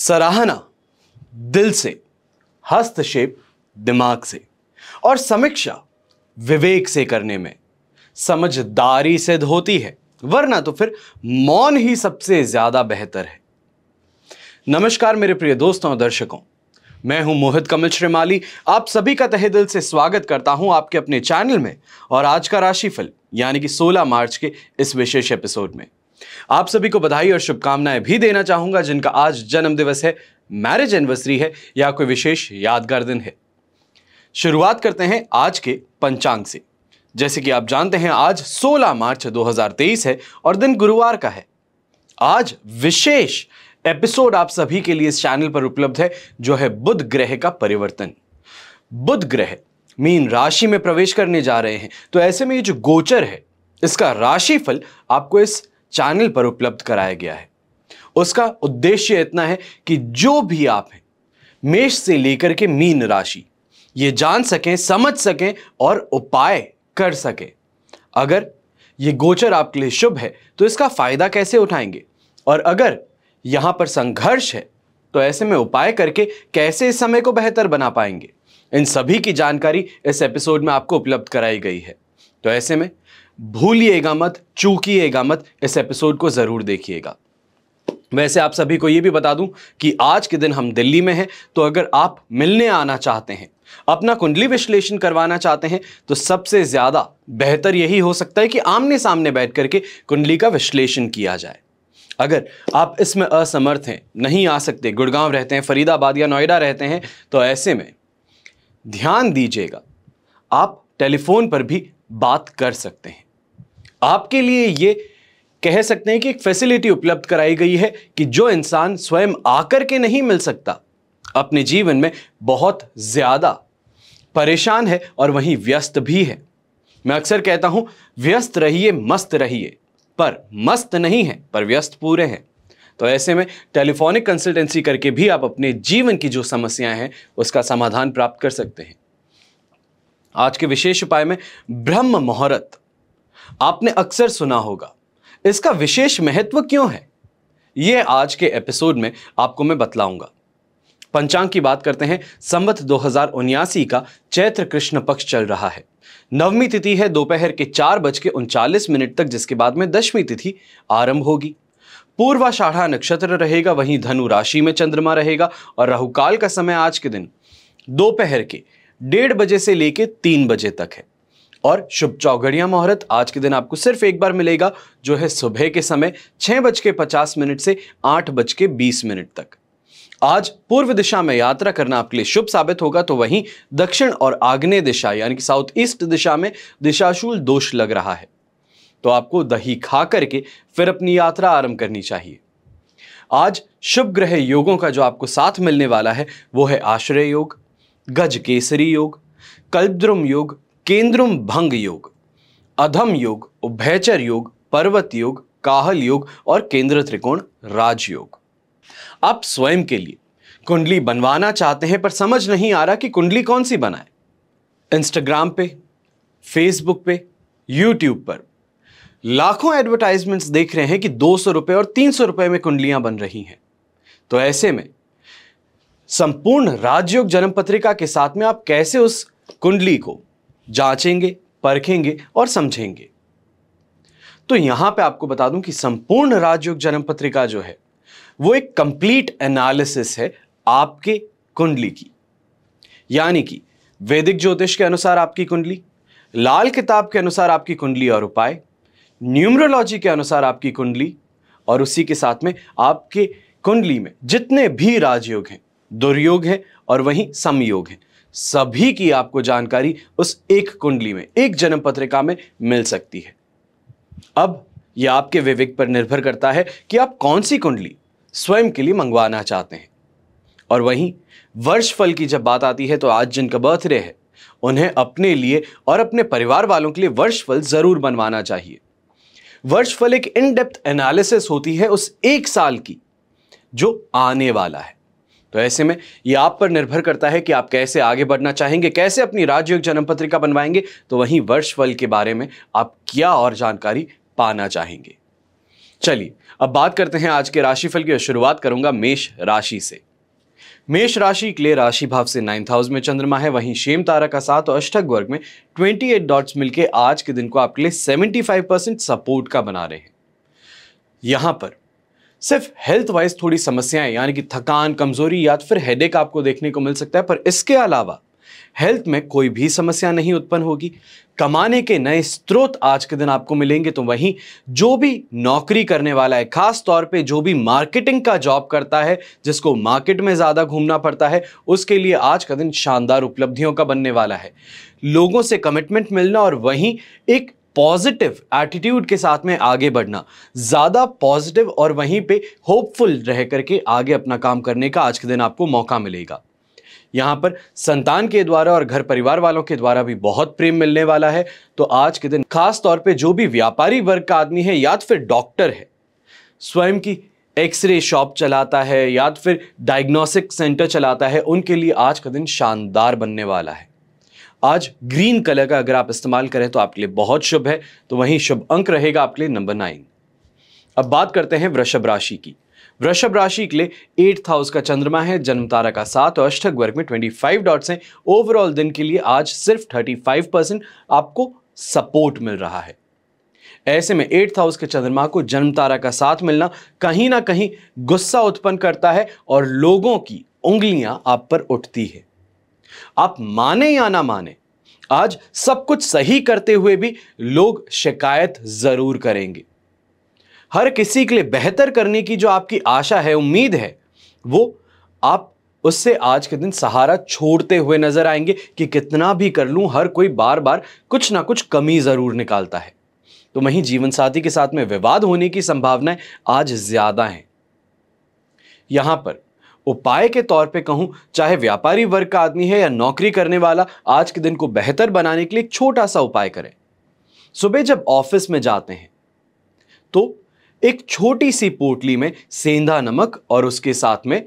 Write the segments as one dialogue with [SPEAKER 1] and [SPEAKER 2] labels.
[SPEAKER 1] सराहना दिल से हस्तक्षेप दिमाग से और समीक्षा विवेक से करने में समझदारी सिद्ध होती है वरना तो फिर मौन ही सबसे ज्यादा बेहतर है नमस्कार मेरे प्रिय दोस्तों और दर्शकों मैं हूं मोहित कमल श्रीमाली आप सभी का तहे दिल से स्वागत करता हूं आपके अपने चैनल में और आज का राशिफल यानी कि 16 मार्च के इस विशेष एपिसोड में आप सभी को बधाई और शुभकामनाएं भी देना चाहूंगा जिनका आज जन्म दिवस है मैरिज एनिवर्सरी है या कोई विशेष यादगार दिन है शुरुआत करते हैं आज के पंचांग से जैसे कि आप जानते हैं आज 16 मार्च 2023 है और दिन गुरुवार का है आज विशेष एपिसोड आप सभी के लिए इस चैनल पर उपलब्ध है जो है बुध ग्रह का परिवर्तन बुध ग्रह मीन राशि में प्रवेश करने जा रहे हैं तो ऐसे में ये जो गोचर है इसका राशिफल आपको इस चैनल पर उपलब्ध कराया गया है उसका उद्देश्य इतना है कि जो भी आप हैं मेष से लेकर के मीन राशि ये जान सकें समझ सकें और उपाय कर सकें अगर ये गोचर आपके लिए शुभ है तो इसका फायदा कैसे उठाएंगे और अगर यहां पर संघर्ष है तो ऐसे में उपाय करके कैसे इस समय को बेहतर बना पाएंगे इन सभी की जानकारी इस एपिसोड में आपको उपलब्ध कराई गई है तो ऐसे में भूलिएगा मत चूकिएगा मत इस एपिसोड को ज़रूर देखिएगा वैसे आप सभी को ये भी बता दूं कि आज के दिन हम दिल्ली में हैं तो अगर आप मिलने आना चाहते हैं अपना कुंडली विश्लेषण करवाना चाहते हैं तो सबसे ज़्यादा बेहतर यही हो सकता है कि आमने सामने बैठ करके कुंडली का विश्लेषण किया जाए अगर आप इसमें असमर्थ हैं नहीं आ सकते गुड़गांव रहते हैं फरीदाबाद या नोएडा रहते हैं तो ऐसे में ध्यान दीजिएगा आप टेलीफोन पर भी बात कर सकते हैं आपके लिए ये कह सकते हैं कि एक फैसिलिटी उपलब्ध कराई गई है कि जो इंसान स्वयं आकर के नहीं मिल सकता अपने जीवन में बहुत ज़्यादा परेशान है और वहीं व्यस्त भी है मैं अक्सर कहता हूँ व्यस्त रहिए मस्त रहिए पर मस्त नहीं है पर व्यस्त पूरे हैं तो ऐसे में टेलीफोनिक कंसल्टेंसी करके भी आप अपने जीवन की जो समस्याएं हैं उसका समाधान प्राप्त कर सकते हैं आज के विशेष उपाय में ब्रह्म मुहूर्त आपने अक्सर सुना होगा इसका विशेष महत्व क्यों है यह आज के एपिसोड में आपको मैं बतलाऊंगा पंचांग की बात करते हैं संवत दो का चैत्र कृष्ण पक्ष चल रहा है नवमी तिथि है दोपहर के चार बज के उनचालीस मिनट तक जिसके बाद में दसवीं तिथि आरंभ होगी पूर्वाषाढ़ा नक्षत्र रहेगा वहीं धनु राशि में चंद्रमा रहेगा और राहुकाल का समय आज के दिन दोपहर के डेढ़ बजे से लेकर तीन बजे तक है और शुभ चौघड़िया मुहूर्त आज के दिन आपको सिर्फ एक बार मिलेगा जो है सुबह के समय छह बज के पचास मिनट से आठ बज के बीस मिनट तक आज पूर्व दिशा में यात्रा करना आपके लिए शुभ साबित होगा तो वहीं दक्षिण और आग्नेय दिशा यानी कि साउथ ईस्ट दिशा में दिशाशूल दोष लग रहा है तो आपको दही खा करके फिर अपनी यात्रा आरंभ करनी चाहिए आज शुभ ग्रह योगों का जो आपको साथ मिलने वाला है वो है आश्रय योग गज केसरी योग कल्पद्रुम योग केंद्रम भंग योग अधम योग उभयचर योग पर्वत योग काहल योग और केंद्र त्रिकोण राजयोग आप स्वयं के लिए कुंडली बनवाना चाहते हैं पर समझ नहीं आ रहा कि कुंडली कौन सी बनाए इंस्टाग्राम पे फेसबुक पे यूट्यूब पर लाखों एडवर्टाइजमेंट्स देख रहे हैं कि दो सौ रुपये और तीन सौ रुपए में कुंडलियां बन रही हैं तो ऐसे में संपूर्ण राजयोग जन्म पत्रिका के साथ में आप कैसे उस कुंडली को जांचेंगे परखेंगे और समझेंगे तो यहां पे आपको बता दूं कि संपूर्ण राजयोग जन्म पत्रिका जो है वो एक कंप्लीट एनालिसिस है आपके कुंडली की यानी कि वैदिक ज्योतिष के अनुसार आपकी कुंडली लाल किताब के अनुसार आपकी कुंडली और उपाय न्यूमरोलॉजी के अनुसार आपकी कुंडली और उसी के साथ में आपके कुंडली में जितने भी राजयोग हैं दुर्योग हैं और वहीं समयोग हैं सभी की आपको जानकारी उस एक कुंडली में एक जन्म पत्रिका में मिल सकती है अब यह आपके विवेक पर निर्भर करता है कि आप कौन सी कुंडली स्वयं के लिए मंगवाना चाहते हैं और वहीं वर्ष फल की जब बात आती है तो आज जिनका बर्थडे है उन्हें अपने लिए और अपने परिवार वालों के लिए वर्ष फल जरूर बनवाना चाहिए वर्ष फल एक इनडेप्थ एनालिसिस होती है उस एक साल की जो आने वाला है तो ऐसे में ये आप पर निर्भर करता है कि आप कैसे आगे बढ़ना चाहेंगे कैसे अपनी राजयोग जन्म पत्रिका बनवाएंगे तो वहीं वर्ष फल के बारे में आप क्या और जानकारी पाना चाहेंगे चलिए अब बात करते हैं आज के राशिफल की शुरुआत करूंगा मेष राशि से मेष राशि के लिए राशि भाव से नाइन्थ हाउस में चंद्रमा है वहीं शेम तारा का साथ और अष्टक वर्ग में ट्वेंटी एट डॉट्स मिलकर आज के दिन को आपके लिए सेवेंटी फाइव परसेंट सपोर्ट का बना रहे हैं यहां पर सिर्फ हेल्थ वाइज थोड़ी समस्याएं यानी कि थकान कमजोरी या तो फिर हेडेक आपको देखने को मिल सकता है पर इसके अलावा हेल्थ में कोई भी समस्या नहीं उत्पन्न होगी कमाने के नए स्रोत आज के दिन आपको मिलेंगे तो वहीं जो भी नौकरी करने वाला है खास तौर पे जो भी मार्केटिंग का जॉब करता है जिसको मार्केट में ज़्यादा घूमना पड़ता है उसके लिए आज का दिन शानदार उपलब्धियों का बनने वाला है लोगों से कमिटमेंट मिलना और वहीं एक पॉजिटिव एटीट्यूड के साथ में आगे बढ़ना ज़्यादा पॉजिटिव और वहीं पे होपफुल रह करके आगे अपना काम करने का आज के दिन आपको मौका मिलेगा यहाँ पर संतान के द्वारा और घर परिवार वालों के द्वारा भी बहुत प्रेम मिलने वाला है तो आज के दिन खास तौर पे जो भी व्यापारी वर्ग का आदमी है या तो फिर डॉक्टर है स्वयं की एक्सरे शॉप चलाता है या तो फिर डायग्नोस्टिक सेंटर चलाता है उनके लिए आज का दिन शानदार बनने वाला है आज ग्रीन कलर का अगर आप इस्तेमाल करें तो आपके लिए बहुत शुभ है तो वहीं शुभ अंक रहेगा आपके लिए नंबर नाइन अब बात करते हैं वृषभ राशि की वृषभ राशि के लिए एट्थ हाउस का चंद्रमा है जन्म तारा का सात और अष्टक वर्ग में 25 डॉट्स हैं ओवरऑल दिन के लिए आज सिर्फ 35 परसेंट आपको सपोर्ट मिल रहा है ऐसे में एट्थ हाउस के चंद्रमा को जन्म तारा का साथ मिलना कहीं ना कहीं गुस्सा उत्पन्न करता है और लोगों की उंगलियां आप पर उठती है आप माने या ना माने आज सब कुछ सही करते हुए भी लोग शिकायत जरूर करेंगे हर किसी के लिए बेहतर करने की जो आपकी आशा है उम्मीद है वो आप उससे आज के दिन सहारा छोड़ते हुए नजर आएंगे कि कितना भी कर लूं हर कोई बार बार कुछ ना कुछ कमी ज़रूर निकालता है तो वहीं जीवन साथी के साथ में विवाद होने की संभावनाएं आज ज़्यादा हैं यहां पर उपाय के तौर पे कहूं चाहे व्यापारी वर्ग का आदमी है या नौकरी करने वाला आज के दिन को बेहतर बनाने के लिए एक छोटा सा उपाय करें सुबह जब ऑफिस में जाते हैं तो एक छोटी सी पोटली में सेंधा नमक और उसके साथ में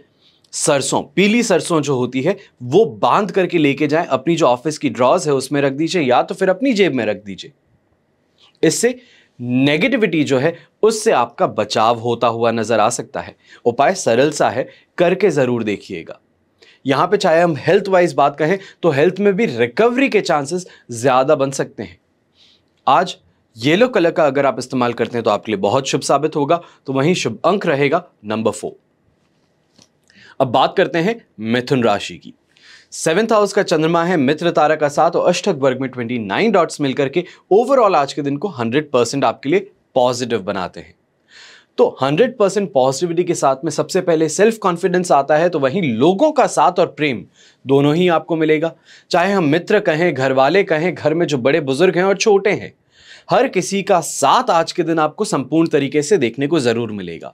[SPEAKER 1] सरसों पीली सरसों जो होती है वो बांध करके लेके जाएं अपनी जो ऑफिस की ड्रॉज है उसमें रख दीजिए या तो फिर अपनी जेब में रख दीजिए इससे नेगेटिविटी जो है उससे आपका बचाव होता हुआ नज़र आ सकता है उपाय सरल सा है करके ज़रूर देखिएगा यहां पे चाहे हम हेल्थ वाइज बात कहें तो हेल्थ में भी रिकवरी के चांसेस ज़्यादा बन सकते हैं आज येलो कलर का अगर आप इस्तेमाल करते हैं तो आपके लिए बहुत शुभ साबित होगा तो वहीं शुभ अंक रहेगा नंबर फोर अब बात करते हैं मिथुन राशि की सेवेंथ हाउस का चंद्रमा है मित्र तारा का साथ और अष्टक वर्ग में ट्वेंटी नाइन डॉट्स मिलकर के ओवरऑल आज के दिन को हंड्रेड परसेंट आपके लिए पॉजिटिव बनाते हैं तो 100 परसेंट पॉजिटिविटी के साथ में सबसे पहले सेल्फ कॉन्फिडेंस आता है तो वहीं लोगों का साथ और प्रेम दोनों ही आपको मिलेगा चाहे हम मित्र कहें घर वाले कहें घर में जो बड़े बुजुर्ग हैं और छोटे हैं हर किसी का साथ आज के दिन आपको संपूर्ण तरीके से देखने को ज़रूर मिलेगा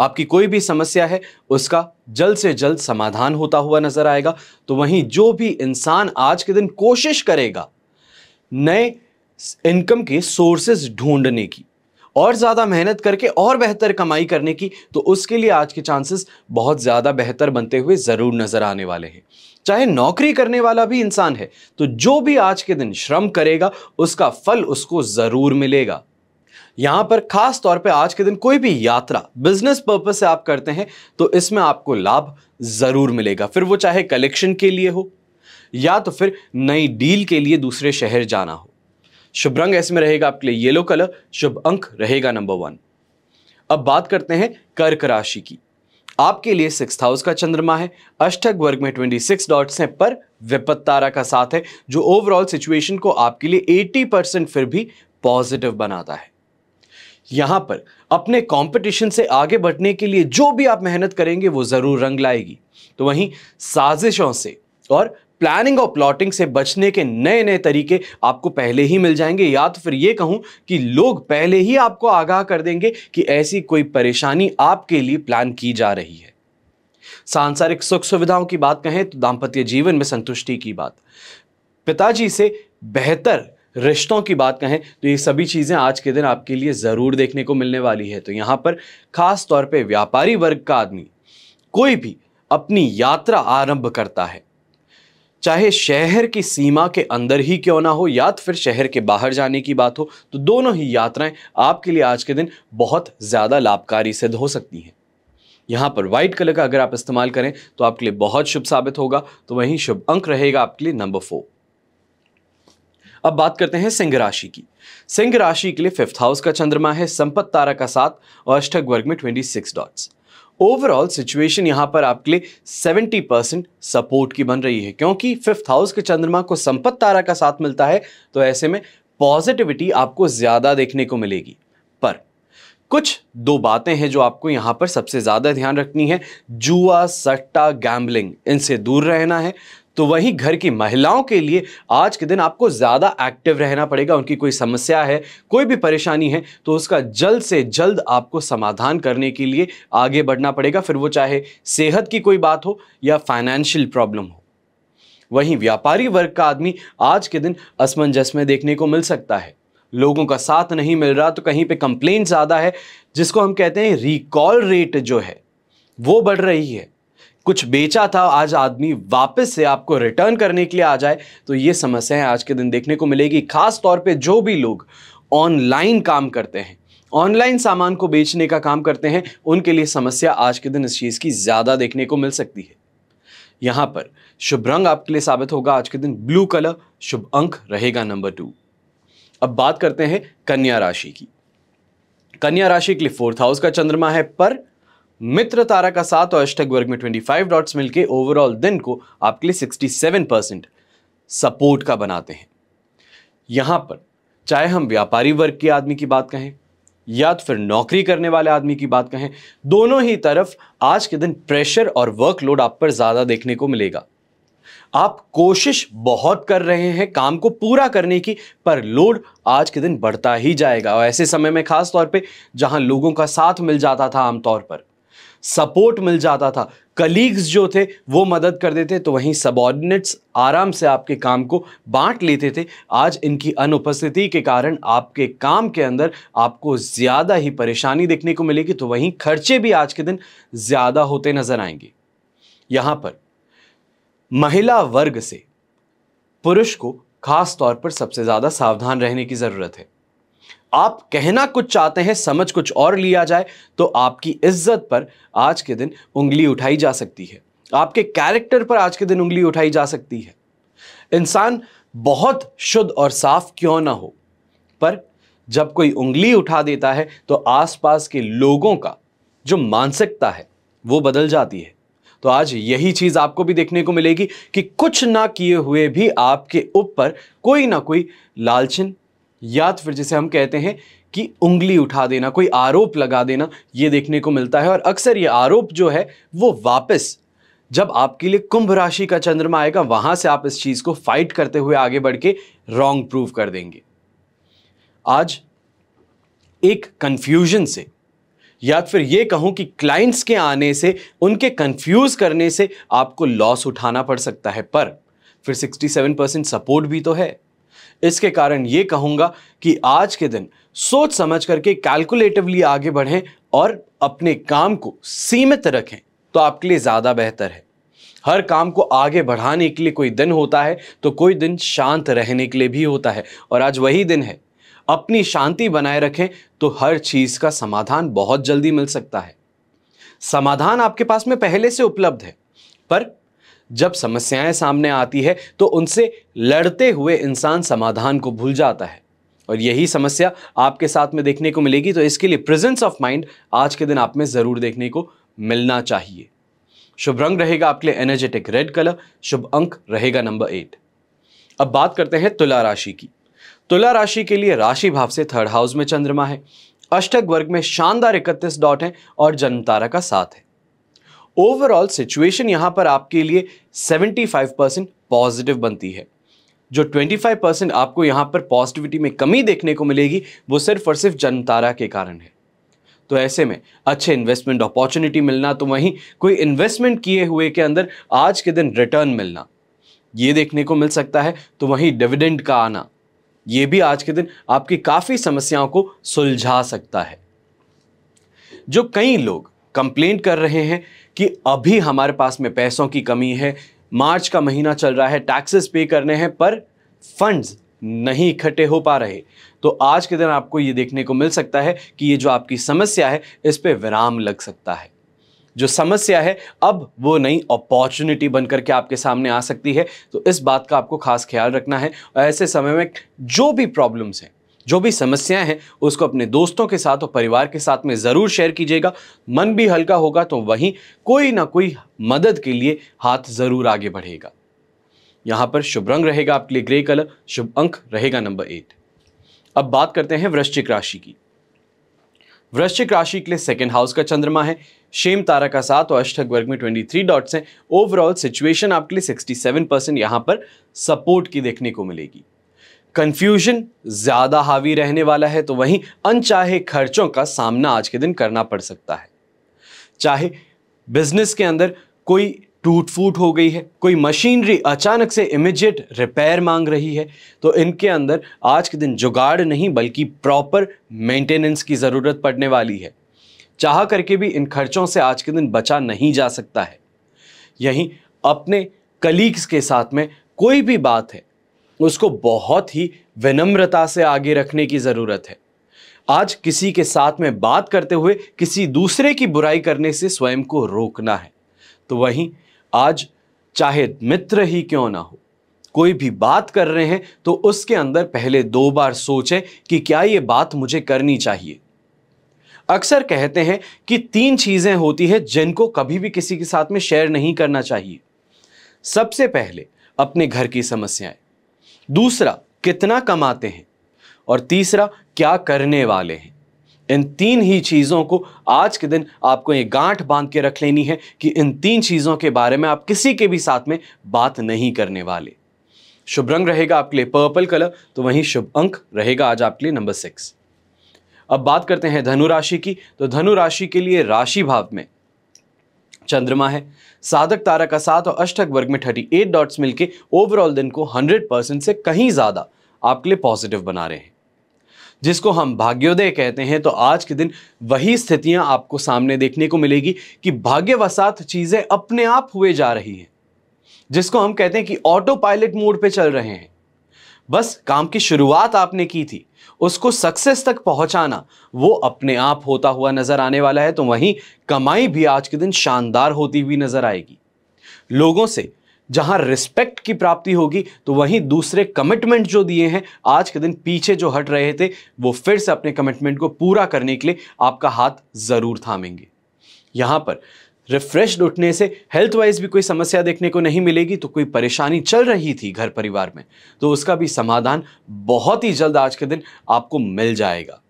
[SPEAKER 1] आपकी कोई भी समस्या है उसका जल्द से जल्द समाधान होता हुआ नजर आएगा तो वहीं जो भी इंसान आज के दिन कोशिश करेगा नए इनकम के सोर्सेज ढूंढने की और ज़्यादा मेहनत करके और बेहतर कमाई करने की तो उसके लिए आज के चांसेस बहुत ज़्यादा बेहतर बनते हुए ज़रूर नज़र आने वाले हैं चाहे नौकरी करने वाला भी इंसान है तो जो भी आज के दिन श्रम करेगा उसका फल उसको ज़रूर मिलेगा यहां पर खास तौर पे आज के दिन कोई भी यात्रा बिजनेस पर्पज से आप करते हैं तो इसमें आपको लाभ ज़रूर मिलेगा फिर वो चाहे कलेक्शन के लिए हो या तो फिर नई डील के लिए दूसरे शहर जाना हो शुभ रंग ऐसे में रहेगा आपके लिए येलो कलर शुभ अंक रहेगा नंबर वन अब बात करते हैं कर्क राशि की आपके लिए सिक्स हाउस का चंद्रमा है अष्टक वर्ग में ट्वेंटी सिक्स डॉट्स हैं पर विपत तारा का साथ है जो ओवरऑल सिचुएशन को आपके लिए एटी परसेंट फिर भी पॉजिटिव बनाता है यहां पर अपने कंपटीशन से आगे बढ़ने के लिए जो भी आप मेहनत करेंगे वो ज़रूर रंग लाएगी तो वहीं साजिशों से और प्लानिंग और प्लॉटिंग से बचने के नए नए तरीके आपको पहले ही मिल जाएंगे या तो फिर ये कहूं कि लोग पहले ही आपको आगाह कर देंगे कि ऐसी कोई परेशानी आपके लिए प्लान की जा रही है सांसारिक सुख सुविधाओं की बात कहें तो दाम्पत्य जीवन में संतुष्टि की बात पिताजी से बेहतर रिश्तों की बात कहें तो ये सभी चीज़ें आज के दिन आपके लिए ज़रूर देखने को मिलने वाली है तो यहाँ पर ख़ास तौर पे व्यापारी वर्ग का आदमी कोई भी अपनी यात्रा आरंभ करता है चाहे शहर की सीमा के अंदर ही क्यों ना हो या तो फिर शहर के बाहर जाने की बात हो तो दोनों ही यात्राएं आपके लिए आज के दिन बहुत ज़्यादा लाभकारी सिद्ध हो सकती हैं यहाँ पर वाइट कलर का अगर आप इस्तेमाल करें तो आपके लिए बहुत शुभ साबित होगा तो वहीं शुभ अंक रहेगा आपके लिए नंबर फोर अब बात करते हैं सिंह राशि की सिंह राशि के लिए फिफ्थ हाउस का चंद्रमा है संपत तारा का साथ और अष्टक वर्ग में twenty six dots overall situation यहां पर आपके लिए सेवेंटी परसेंट सपोर्ट की बन रही है क्योंकि फिफ्थ हाउस के चंद्रमा को संपत तारा का साथ मिलता है तो ऐसे में पॉजिटिविटी आपको ज़्यादा देखने को मिलेगी पर कुछ दो बातें हैं जो आपको यहां पर सबसे ज़्यादा ध्यान रखनी है जुआ सट्टा गैम्बलिंग इनसे दूर रहना है तो वहीं घर की महिलाओं के लिए आज के दिन आपको ज़्यादा एक्टिव रहना पड़ेगा उनकी कोई समस्या है कोई भी परेशानी है तो उसका जल्द से जल्द आपको समाधान करने के लिए आगे बढ़ना पड़ेगा फिर वो चाहे सेहत की कोई बात हो या फाइनेंशियल प्रॉब्लम हो वहीं व्यापारी वर्ग का आदमी आज के दिन असमंजस में देखने को मिल सकता है लोगों का साथ नहीं मिल रहा तो कहीं पे कंप्लेन ज़्यादा है जिसको हम कहते हैं रिकॉल रेट जो है वो बढ़ रही है कुछ बेचा था आज आदमी वापस से आपको रिटर्न करने के लिए आ जाए तो ये समस्याएं आज के दिन देखने को मिलेगी खास तौर पे जो भी लोग ऑनलाइन काम करते हैं ऑनलाइन सामान को बेचने का काम करते हैं उनके लिए समस्या आज के दिन इस चीज़ की ज़्यादा देखने को मिल सकती है यहाँ पर शुभ रंग आपके लिए साबित होगा आज के दिन ब्लू कलर शुभ अंक रहेगा नंबर टू अब बात करते हैं कन्या राशि की कन्या राशि के लिए फोर्थ हाउस का चंद्रमा है पर मित्र तारा का साथ और अष्टक वर्ग में 25 डॉट्स मिलके ओवरऑल दिन को आपके लिए 67 परसेंट सपोर्ट का बनाते हैं यहां पर चाहे हम व्यापारी वर्ग के आदमी की बात कहें या तो फिर नौकरी करने वाले आदमी की बात कहें दोनों ही तरफ आज के दिन प्रेशर और वर्कलोड आप पर ज़्यादा देखने को मिलेगा आप कोशिश बहुत कर रहे हैं काम को पूरा करने की पर लोड आज के दिन बढ़ता ही जाएगा और ऐसे समय में खास तौर पे जहां लोगों का साथ मिल जाता था आमतौर पर सपोर्ट मिल जाता था कलीग्स जो थे वो मदद कर देते तो वहीं सबॉर्डिनेट्स आराम से आपके काम को बांट लेते थे आज इनकी अनुपस्थिति के कारण आपके काम के अंदर आपको ज़्यादा ही परेशानी देखने को मिलेगी तो वहीं खर्चे भी आज के दिन ज़्यादा होते नज़र आएंगे यहाँ पर महिला वर्ग से पुरुष को खास तौर पर सबसे ज़्यादा सावधान रहने की ज़रूरत है आप कहना कुछ चाहते हैं समझ कुछ और लिया जाए तो आपकी इज्जत पर आज के दिन उंगली उठाई जा सकती है आपके कैरेक्टर पर आज के दिन उंगली उठाई जा सकती है इंसान बहुत शुद्ध और साफ क्यों ना हो पर जब कोई उंगली उठा देता है तो आसपास के लोगों का जो मानसिकता है वो बदल जाती है तो आज यही चीज़ आपको भी देखने को मिलेगी कि कुछ ना किए हुए भी आपके ऊपर कोई ना कोई लालचिन या तो फिर जिसे हम कहते हैं कि उंगली उठा देना कोई आरोप लगा देना ये देखने को मिलता है और अक्सर ये आरोप जो है वो वापस जब आपके लिए कुंभ राशि का चंद्रमा आएगा वहां से आप इस चीज को फाइट करते हुए आगे बढ़ के रॉन्ग प्रूव कर देंगे आज एक कंफ्यूजन से या तो फिर ये कहूं कि क्लाइंट्स के आने से उनके कंफ्यूज करने से आपको लॉस उठाना पड़ सकता है पर फिर 67 परसेंट सपोर्ट भी तो है इसके कारण ये कहूँगा कि आज के दिन सोच समझ करके कैलकुलेटिवली आगे बढ़ें और अपने काम को सीमित रखें तो आपके लिए ज़्यादा बेहतर है हर काम को आगे बढ़ाने के लिए कोई दिन होता है तो कोई दिन शांत रहने के लिए भी होता है और आज वही दिन है अपनी शांति बनाए रखें तो हर चीज़ का समाधान बहुत जल्दी मिल सकता है समाधान आपके पास में पहले से उपलब्ध है पर जब समस्याएं सामने आती है तो उनसे लड़ते हुए इंसान समाधान को भूल जाता है और यही समस्या आपके साथ में देखने को मिलेगी तो इसके लिए प्रेजेंस ऑफ माइंड आज के दिन आप में ज़रूर देखने को मिलना चाहिए शुभ रंग रहेगा आपके लिए एनर्जेटिक रेड कलर शुभ अंक रहेगा नंबर एट अब बात करते हैं तुला राशि की तुला राशि के लिए राशि भाव से थर्ड हाउस में चंद्रमा है अष्टक वर्ग में शानदार इकतीस डॉट हैं और जन्म तारा का साथ है ओवरऑल सिचुएशन यहाँ पर आपके लिए 75 परसेंट पॉजिटिव बनती है जो 25 परसेंट आपको यहाँ पर पॉजिटिविटी में कमी देखने को मिलेगी वो सिर्फ और सिर्फ जनतारा के कारण है तो ऐसे में अच्छे इन्वेस्टमेंट अपॉर्चुनिटी मिलना तो वहीं कोई इन्वेस्टमेंट किए हुए के अंदर आज के दिन रिटर्न मिलना ये देखने को मिल सकता है तो वहीं डिविडेंड का आना ये भी आज के दिन आपकी काफ़ी समस्याओं को सुलझा सकता है जो कई लोग कंप्लेंट कर रहे हैं कि अभी हमारे पास में पैसों की कमी है मार्च का महीना चल रहा है टैक्सेस पे करने हैं पर फंड्स नहीं इकट्ठे हो पा रहे तो आज के दिन आपको ये देखने को मिल सकता है कि ये जो आपकी समस्या है इस पर विराम लग सकता है जो समस्या है अब वो नई अपॉर्चुनिटी बनकर के आपके सामने आ सकती है तो इस बात का आपको खास ख्याल रखना है और ऐसे समय में जो भी प्रॉब्लम्स हैं जो भी समस्याएं हैं उसको अपने दोस्तों के साथ और परिवार के साथ में ज़रूर शेयर कीजिएगा मन भी हल्का होगा तो वहीं कोई ना कोई मदद के लिए हाथ ज़रूर आगे बढ़ेगा यहाँ पर शुभ रंग रहेगा आपके लिए ग्रे कलर शुभ अंक रहेगा नंबर एट अब बात करते हैं वृश्चिक राशि की वृश्चिक राशि के लिए सेकेंड हाउस का चंद्रमा है शेम तारा का साथ और अष्टक वर्ग में 23 डॉट्स हैं ओवरऑल सिचुएशन आपके लिए 67 परसेंट यहाँ पर सपोर्ट की देखने को मिलेगी कन्फ्यूजन ज़्यादा हावी रहने वाला है तो वहीं अनचाहे खर्चों का सामना आज के दिन करना पड़ सकता है चाहे बिजनेस के अंदर कोई टूट फूट हो गई है कोई मशीनरी अचानक से इमिजिएट रिपेयर मांग रही है तो इनके अंदर आज के दिन जुगाड़ नहीं बल्कि प्रॉपर मेंटेनेंस की ज़रूरत पड़ने वाली है चाह करके भी इन खर्चों से आज के दिन बचा नहीं जा सकता है यहीं अपने कलीग्स के साथ में कोई भी बात है उसको बहुत ही विनम्रता से आगे रखने की ज़रूरत है आज किसी के साथ में बात करते हुए किसी दूसरे की बुराई करने से स्वयं को रोकना है तो वहीं आज चाहे मित्र ही क्यों ना हो कोई भी बात कर रहे हैं तो उसके अंदर पहले दो बार सोचें कि क्या ये बात मुझे करनी चाहिए अक्सर कहते हैं कि तीन चीज़ें होती हैं जिनको कभी भी किसी के साथ में शेयर नहीं करना चाहिए सबसे पहले अपने घर की समस्याएं दूसरा कितना कमाते हैं और तीसरा क्या करने वाले हैं इन तीन ही चीज़ों को आज के दिन आपको ये गांठ बांध के रख लेनी है कि इन तीन चीज़ों के बारे में आप किसी के भी साथ में बात नहीं करने वाले शुभ रंग रहेगा आपके लिए पर्पल कलर तो वहीं शुभ अंक रहेगा आज आपके लिए नंबर सिक्स अब बात करते हैं धनु राशि की तो धनु राशि के लिए राशि भाव में चंद्रमा है साधक तारा का साथ और अष्टक वर्ग में थर्टी एट डॉट्स मिलकर ओवरऑल दिन को हंड्रेड परसेंट से कहीं ज़्यादा आपके लिए पॉजिटिव बना रहे हैं जिसको हम भाग्योदय कहते हैं तो आज के दिन वही स्थितियां आपको सामने देखने को मिलेगी कि भाग्यवसात चीज़ें अपने आप हुए जा रही हैं जिसको हम कहते हैं कि ऑटो पायलट मोड पे चल रहे हैं बस काम की शुरुआत आपने की थी उसको सक्सेस तक पहुंचाना वो अपने आप होता हुआ नज़र आने वाला है तो वहीं कमाई भी आज के दिन शानदार होती हुई नज़र आएगी लोगों से जहां रिस्पेक्ट की प्राप्ति होगी तो वहीं दूसरे कमिटमेंट जो दिए हैं आज के दिन पीछे जो हट रहे थे वो फिर से अपने कमिटमेंट को पूरा करने के लिए आपका हाथ ज़रूर थामेंगे यहां पर रिफ्रेश उठने से हेल्थ वाइज भी कोई समस्या देखने को नहीं मिलेगी तो कोई परेशानी चल रही थी घर परिवार में तो उसका भी समाधान बहुत ही जल्द आज के दिन आपको मिल जाएगा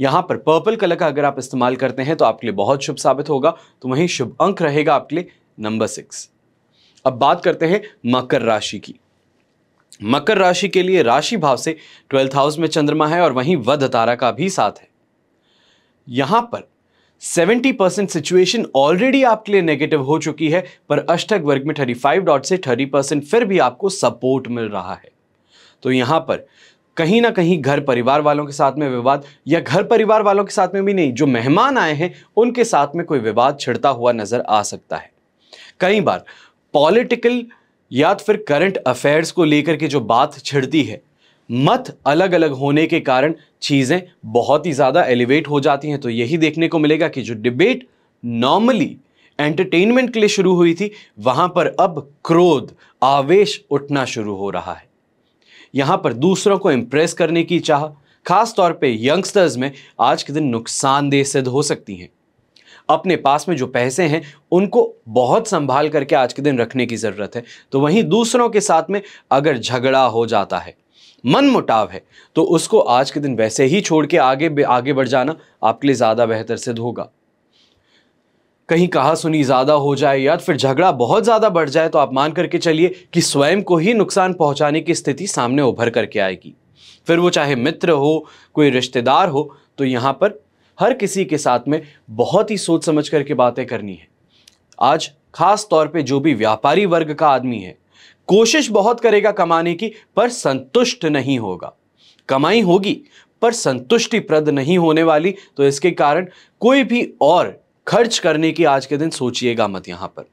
[SPEAKER 1] यहाँ पर पर्पल कलर का अगर आप इस्तेमाल करते हैं तो आपके लिए बहुत शुभ साबित होगा तो वहीं शुभ अंक रहेगा आपके लिए नंबर सिक्स अब बात करते हैं मकर राशि की मकर राशि के लिए राशि भाव से ट्वेल्थ हाउस में चंद्रमा है और वहीं वध तारा का भी साथ है यहां पर सेवेंटी परसेंट सिचुएशन ऑलरेडी आपके लिए नेगेटिव हो चुकी है पर अष्टक वर्ग में थर्टी फाइव डॉट से थर्टी परसेंट फिर भी आपको सपोर्ट मिल रहा है तो यहां पर कहीं ना कहीं घर परिवार वालों के साथ में विवाद या घर परिवार वालों के साथ में भी नहीं जो मेहमान आए हैं उनके साथ में कोई विवाद छिड़ता हुआ नजर आ सकता है कई बार पॉलिटिकल या तो फिर करंट अफेयर्स को लेकर के जो बात छिड़ती है मत अलग अलग होने के कारण चीज़ें बहुत ही ज़्यादा एलिवेट हो जाती हैं तो यही देखने को मिलेगा कि जो डिबेट नॉर्मली एंटरटेनमेंट के लिए शुरू हुई थी वहां पर अब क्रोध आवेश उठना शुरू हो रहा है यहाँ पर दूसरों को इम्प्रेस करने की चाह खास तौर पे यंगस्टर्स में आज के दिन नुकसानदेह सिद्ध हो सकती हैं अपने पास में जो पैसे हैं उनको बहुत संभाल करके आज के दिन रखने की ज़रूरत है तो वहीं दूसरों के साथ में अगर झगड़ा हो जाता है मन मुटाव है तो उसको आज के दिन वैसे ही छोड़ के आगे आगे बढ़ जाना आपके लिए ज़्यादा बेहतर सिद्ध होगा कहीं कहा सुनी ज़्यादा हो जाए या फिर झगड़ा बहुत ज़्यादा बढ़ जाए तो आप मान करके चलिए कि स्वयं को ही नुकसान पहुंचाने की स्थिति सामने उभर करके आएगी फिर वो चाहे मित्र हो कोई रिश्तेदार हो तो यहाँ पर हर किसी के साथ में बहुत ही सोच समझ करके बातें करनी है आज खास तौर पे जो भी व्यापारी वर्ग का आदमी है कोशिश बहुत करेगा कमाने की पर संतुष्ट नहीं होगा कमाई होगी पर संतुष्टिप्रद नहीं होने वाली तो इसके कारण कोई भी और खर्च करने की आज के दिन सोचिएगा मत यहां पर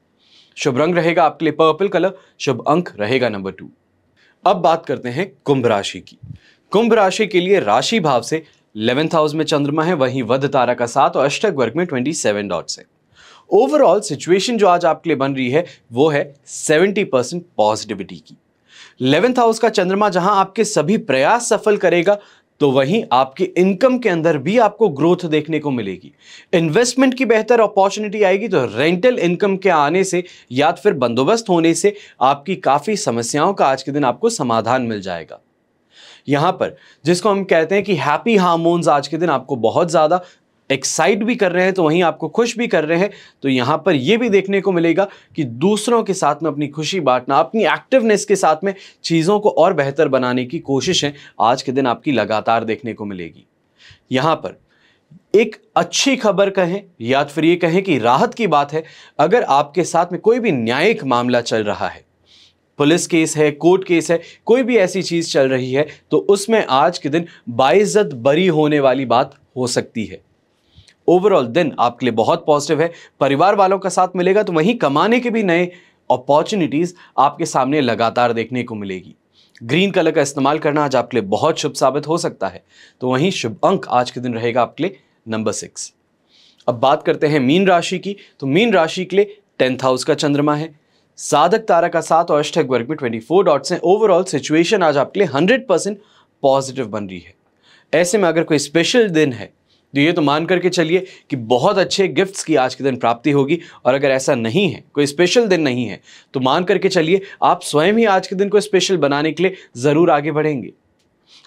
[SPEAKER 1] शुभ रंग रहेगा आपके लिए पर्पल कलर शुभ अंक रहेगा नंबर टू अब बात करते हैं कुंभ राशि की कुंभ राशि के लिए राशि भाव से इलेवेंथ हाउस में चंद्रमा है वहीं वध तारा का साथ और अष्टक वर्ग में ट्वेंटी सेवन डॉट्स है ओवरऑल सिचुएशन जो आज आपके लिए बन रही है वो है 70 परसेंट पॉजिटिविटी की इलेवेंथ हाउस का चंद्रमा जहां आपके सभी प्रयास सफल करेगा तो वहीं आपकी इनकम के अंदर भी आपको ग्रोथ देखने को मिलेगी इन्वेस्टमेंट की बेहतर अपॉर्चुनिटी आएगी तो रेंटल इनकम के आने से या तो फिर बंदोबस्त होने से आपकी काफ़ी समस्याओं का आज के दिन आपको समाधान मिल जाएगा यहां पर जिसको हम कहते हैं कि हैप्पी हार्मोन्स आज के दिन आपको बहुत ज़्यादा एक्साइट भी कर रहे हैं तो वहीं आपको खुश भी कर रहे हैं तो यहाँ पर यह भी देखने को मिलेगा कि दूसरों के साथ में अपनी खुशी बांटना अपनी एक्टिवनेस के साथ में चीज़ों को और बेहतर बनाने की कोशिश है आज के दिन आपकी लगातार देखने को मिलेगी यहाँ पर एक अच्छी खबर कहें या फिर ये कहें कि राहत की बात है अगर आपके साथ में कोई भी न्यायिक मामला चल रहा है पुलिस केस है कोर्ट केस है कोई भी ऐसी चीज़ चल रही है तो उसमें आज के दिन बाइज्जत बरी होने वाली बात हो सकती है ओवरऑल दिन आपके लिए बहुत पॉजिटिव है परिवार वालों का साथ मिलेगा तो वहीं कमाने के भी नए अपॉर्चुनिटीज़ आपके सामने लगातार देखने को मिलेगी ग्रीन कलर का इस्तेमाल करना आज आपके लिए बहुत शुभ साबित हो सकता है तो वहीं शुभ अंक आज के दिन रहेगा आपके लिए नंबर सिक्स अब बात करते हैं मीन राशि की तो मीन राशि के लिए टेंथ हाउस का चंद्रमा है साधक तारा का साथ और अष्टक वर्ग में ट्वेंटी फोर डॉट्स हैं ओवरऑल सिचुएशन आज आपके लिए हंड्रेड परसेंट पॉजिटिव बन रही है ऐसे में अगर कोई स्पेशल दिन है तो ये तो मान करके चलिए कि बहुत अच्छे गिफ्ट्स की आज के दिन प्राप्ति होगी और अगर ऐसा नहीं है कोई स्पेशल दिन नहीं है तो मान करके चलिए आप स्वयं ही आज के दिन को स्पेशल बनाने के लिए ज़रूर आगे बढ़ेंगे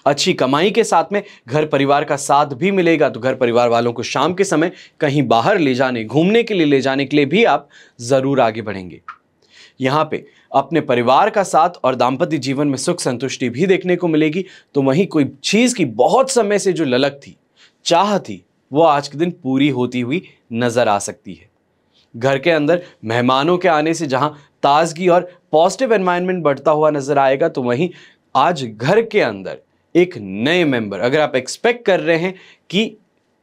[SPEAKER 1] अच्छी कमाई के साथ में घर परिवार का साथ भी मिलेगा तो घर परिवार वालों को शाम के समय कहीं बाहर ले जाने घूमने के लिए ले जाने के लिए भी आप ज़रूर आगे बढ़ेंगे यहाँ पे अपने परिवार का साथ और दाम्पत्य जीवन में सुख संतुष्टि भी देखने को मिलेगी तो वहीं कोई चीज़ की बहुत समय से जो ललक थी चाह थी वो आज के दिन पूरी होती हुई नज़र आ सकती है घर के अंदर मेहमानों के आने से जहां ताजगी और पॉजिटिव एनवायरनमेंट बढ़ता हुआ नज़र आएगा तो वहीं आज घर के अंदर एक नए मेंबर अगर आप एक्सपेक्ट कर रहे हैं कि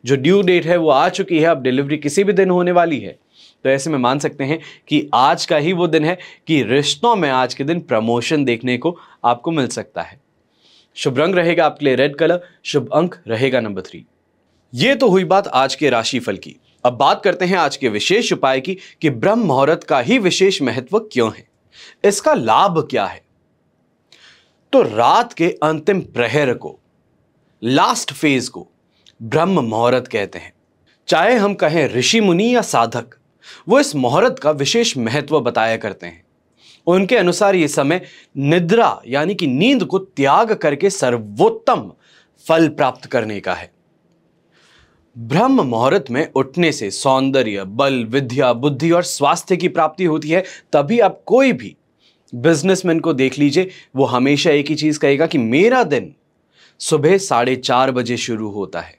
[SPEAKER 1] जो ड्यू डेट है वो आ चुकी है अब डिलीवरी किसी भी दिन होने वाली है तो ऐसे में मान सकते हैं कि आज का ही वो दिन है कि रिश्तों में आज के दिन प्रमोशन देखने को आपको मिल सकता है शुभ रंग रहेगा आपके लिए रेड कलर शुभ अंक रहेगा नंबर थ्री ये तो हुई बात आज के राशिफल की अब बात करते हैं आज के विशेष उपाय की कि ब्रह्म मुहूर्त का ही विशेष महत्व क्यों है इसका लाभ क्या है तो रात के अंतिम प्रहर को लास्ट फेज को ब्रह्म मुहूर्त कहते हैं चाहे हम कहें ऋषि मुनि या साधक वो इस मुहूर्त का विशेष महत्व बताया करते हैं उनके अनुसार ये समय निद्रा यानी कि नींद को त्याग करके सर्वोत्तम फल प्राप्त करने का है ब्रह्म मुहूर्त में उठने से सौंदर्य बल विद्या बुद्धि और स्वास्थ्य की प्राप्ति होती है तभी आप कोई भी बिजनेसमैन को देख लीजिए वो हमेशा एक ही चीज़ कहेगा कि मेरा दिन सुबह साढ़े चार बजे शुरू होता है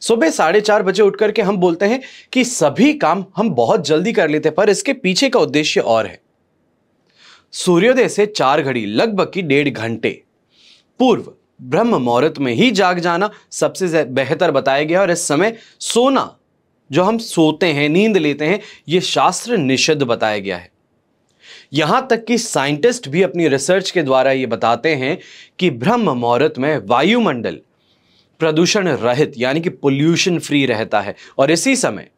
[SPEAKER 1] सुबह साढ़े चार बजे उठ करके हम बोलते हैं कि सभी काम हम बहुत जल्दी कर लेते हैं पर इसके पीछे का उद्देश्य और है सूर्योदय से चार घड़ी लगभग की डेढ़ घंटे पूर्व ब्रह्म मुहूर्त में ही जाग जाना सबसे बेहतर बताया गया और इस समय सोना जो हम सोते हैं नींद लेते हैं ये शास्त्र निषिद्ध बताया गया है यहां तक कि साइंटिस्ट भी अपनी रिसर्च के द्वारा ये बताते हैं कि ब्रह्म मुहूर्त में वायुमंडल प्रदूषण रहित यानी कि पोल्यूशन फ्री रहता है और इसी समय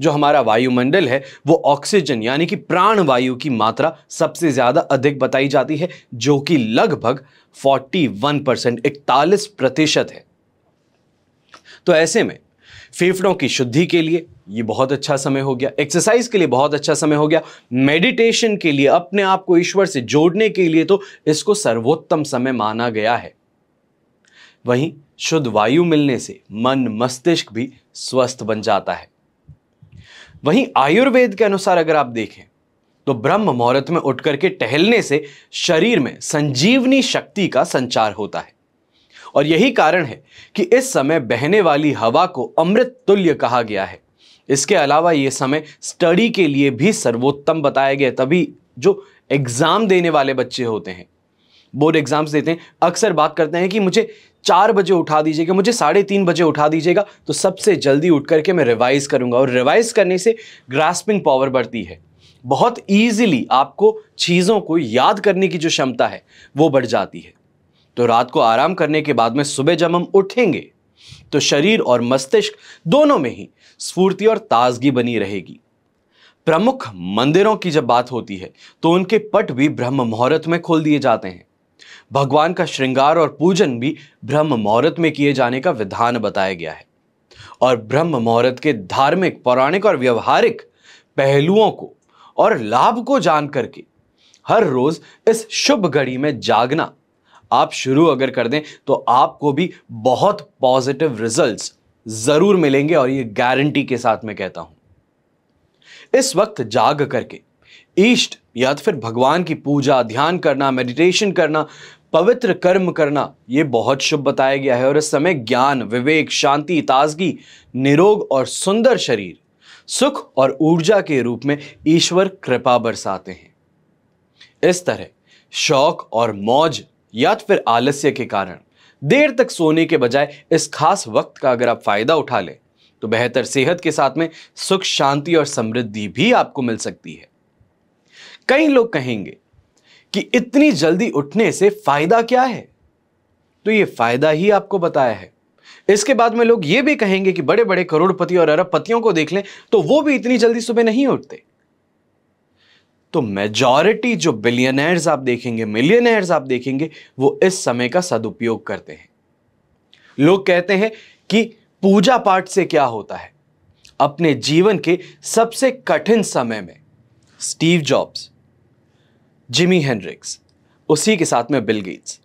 [SPEAKER 1] जो हमारा वायुमंडल है वो ऑक्सीजन यानी कि प्राण वायु की मात्रा सबसे ज़्यादा अधिक बताई जाती है जो कि लगभग 41 परसेंट इकतालीस प्रतिशत है तो ऐसे में फेफड़ों की शुद्धि के लिए ये बहुत अच्छा समय हो गया एक्सरसाइज के लिए बहुत अच्छा समय हो गया मेडिटेशन के लिए अपने आप को ईश्वर से जोड़ने के लिए तो इसको सर्वोत्तम समय माना गया है वहीं शुद्ध वायु मिलने से मन मस्तिष्क भी स्वस्थ बन जाता है वहीं आयुर्वेद के अनुसार अगर आप देखें तो ब्रह्म मुहूर्त में उठ करके टहलने से शरीर में संजीवनी शक्ति का संचार होता है और यही कारण है कि इस समय बहने वाली हवा को अमृत तुल्य कहा गया है इसके अलावा ये समय स्टडी के लिए भी सर्वोत्तम बताया गया तभी जो एग्ज़ाम देने वाले बच्चे होते हैं बोर्ड एग्ज़ाम्स देते हैं अक्सर बात करते हैं कि मुझे चार बजे उठा दीजिएगा मुझे साढ़े तीन बजे उठा दीजिएगा तो सबसे जल्दी उठ करके मैं रिवाइज़ करूंगा और रिवाइज़ करने से ग्रास्पिंग पावर बढ़ती है बहुत ईजिली आपको चीज़ों को याद करने की जो क्षमता है वो बढ़ जाती है तो रात को आराम करने के बाद में सुबह जब हम उठेंगे तो शरीर और मस्तिष्क दोनों में ही स्फूर्ति और ताजगी बनी रहेगी प्रमुख मंदिरों की जब बात होती है तो उनके पट भी ब्रह्म मुहूर्त में खोल दिए जाते हैं भगवान का श्रृंगार और पूजन भी ब्रह्म मुहूर्त में किए जाने का विधान बताया गया है और ब्रह्म मुहूर्त के धार्मिक पौराणिक और व्यवहारिक पहलुओं को और लाभ को जान करके हर रोज इस शुभ घड़ी में जागना आप शुरू अगर कर दें तो आपको भी बहुत पॉजिटिव रिजल्ट्स जरूर मिलेंगे और ये गारंटी के साथ मैं कहता हूं इस वक्त जाग करके ईष्ट या तो फिर भगवान की पूजा ध्यान करना मेडिटेशन करना पवित्र कर्म करना ये बहुत शुभ बताया गया है और इस समय ज्ञान विवेक शांति ताजगी निरोग और सुंदर शरीर सुख और ऊर्जा के रूप में ईश्वर कृपा बरसाते हैं इस तरह शौक और मौज या तो फिर आलस्य के कारण देर तक सोने के बजाय इस खास वक्त का अगर आप फायदा उठा लें तो बेहतर सेहत के साथ में सुख शांति और समृद्धि भी आपको मिल सकती है कई लोग कहेंगे कि इतनी जल्दी उठने से फायदा क्या है तो ये फायदा ही आपको बताया है इसके बाद में लोग ये भी कहेंगे कि बड़े बड़े करोड़पति और अरबपतियों को देख लें तो वो भी इतनी जल्दी सुबह नहीं उठते तो मेजॉरिटी जो बिलियनर्स आप देखेंगे मिलियनर्स आप देखेंगे वो इस समय का सदुपयोग करते हैं लोग कहते हैं कि पूजा पाठ से क्या होता है अपने जीवन के सबसे कठिन समय में स्टीव जॉब्स जिमी हेनरिक्स उसी के साथ में बिल गेट्स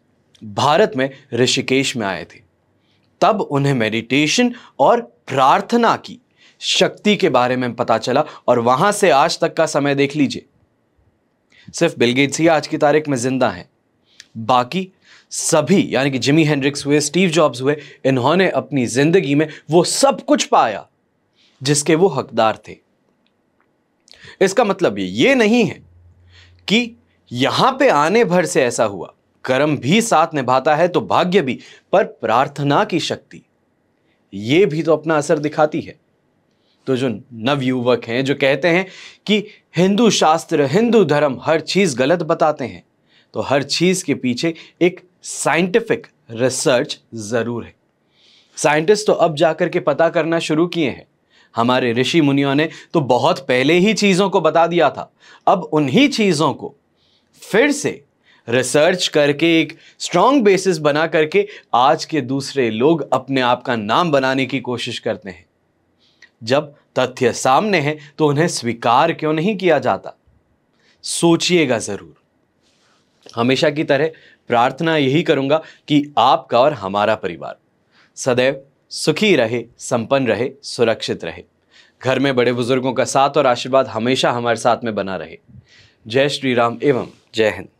[SPEAKER 1] भारत में ऋषिकेश में आए थे तब उन्हें मेडिटेशन और प्रार्थना की शक्ति के बारे में पता चला और वहां से आज तक का समय देख लीजिए सिर्फ बिल गेट्स ही आज की तारीख में जिंदा हैं बाकी सभी यानी कि जिमी हेनरिक्स हुए स्टीव जॉब्स हुए इन्होंने अपनी जिंदगी में वो सब कुछ पाया जिसके वो हकदार थे इसका मतलब ये नहीं है कि यहां पे आने भर से ऐसा हुआ कर्म भी साथ निभाता है तो भाग्य भी पर प्रार्थना की शक्ति ये भी तो अपना असर दिखाती है तो जो नवयुवक हैं जो कहते हैं कि हिंदू शास्त्र हिंदू धर्म हर चीज़ गलत बताते हैं तो हर चीज़ के पीछे एक साइंटिफिक रिसर्च ज़रूर है साइंटिस्ट तो अब जाकर के पता करना शुरू किए हैं हमारे ऋषि मुनियों ने तो बहुत पहले ही चीज़ों को बता दिया था अब उन्हीं चीज़ों को फिर से रिसर्च करके एक स्ट्रॉन्ग बेसिस बना करके आज के दूसरे लोग अपने आप का नाम बनाने की कोशिश करते हैं जब तथ्य सामने हैं तो उन्हें स्वीकार क्यों नहीं किया जाता सोचिएगा ज़रूर हमेशा की तरह प्रार्थना यही करूंगा कि आपका और हमारा परिवार सदैव सुखी रहे संपन्न रहे सुरक्षित रहे घर में बड़े बुजुर्गों का साथ और आशीर्वाद हमेशा हमारे साथ में बना रहे जय श्री राम एवं जय हिंद